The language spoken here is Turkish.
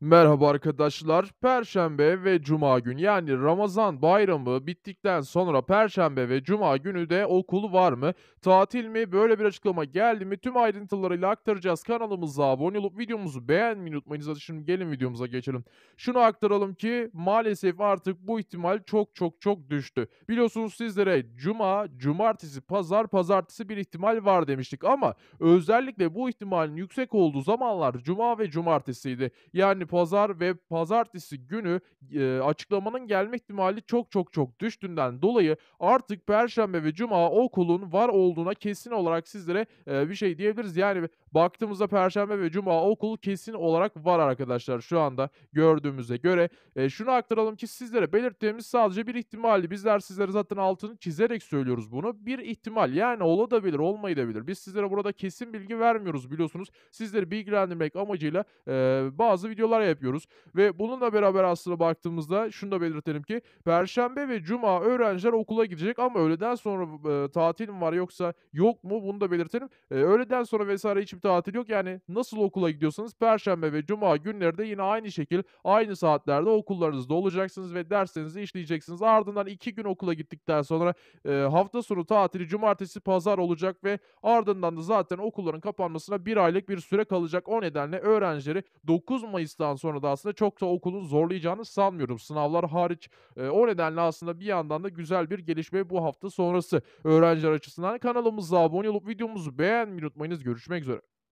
Merhaba arkadaşlar. Perşembe ve cuma gün yani Ramazan bayramı bittikten sonra perşembe ve cuma günü de okul var mı? Tatil mi? Böyle bir açıklama geldi mi? Tüm ayrıntılarıyla aktaracağız. Kanalımıza abone olup videomuzu beğenmeyi unutmayınız. Hadi şimdi gelin videomuza geçelim. Şunu aktaralım ki maalesef artık bu ihtimal çok çok çok düştü. Biliyorsunuz sizlere cuma, cumartesi, pazar, pazartesi bir ihtimal var demiştik ama özellikle bu ihtimalin yüksek olduğu zamanlar cuma ve cumartesiydi. Yani yani pazar ve pazartesi günü e, açıklamanın gelme ihtimali çok çok çok düştüğünden dolayı artık perşembe ve cuma okulun var olduğuna kesin olarak sizlere e, bir şey diyebiliriz. Yani baktığımızda perşembe ve cuma okul kesin olarak var arkadaşlar şu anda gördüğümüze göre. E, şunu aktaralım ki sizlere belirttiğimiz sadece bir ihtimali. Bizler sizlere zaten altını çizerek söylüyoruz bunu. Bir ihtimal yani olabilir olmayabilir. Biz sizlere burada kesin bilgi vermiyoruz biliyorsunuz. Sizleri bilgilendirmek amacıyla e, bazı videolar çalışmalar yapıyoruz. Ve bununla beraber aslında baktığımızda şunu da belirtelim ki Perşembe ve Cuma öğrenciler okula gidecek ama öğleden sonra e, tatil mi var yoksa yok mu bunu da belirtelim. E, öğleden sonra vesaire hiçbir tatil yok. Yani nasıl okula gidiyorsanız Perşembe ve Cuma günleri de yine aynı şekil aynı saatlerde okullarınızda olacaksınız ve derslerinizi işleyeceksiniz. Ardından iki gün okula gittikten sonra e, hafta sonu tatili cumartesi pazar olacak ve ardından da zaten okulların kapanmasına bir aylık bir süre kalacak. O nedenle öğrencileri 9 Mayıs'ta saatten sonra da aslında çok da okulun zorlayacağını sanmıyorum sınavlar hariç. E, o nedenle aslında bir yandan da güzel bir gelişme bu hafta sonrası. Öğrenciler açısından kanalımıza abone olup videomuzu beğenmeyi unutmayınız. Görüşmek üzere.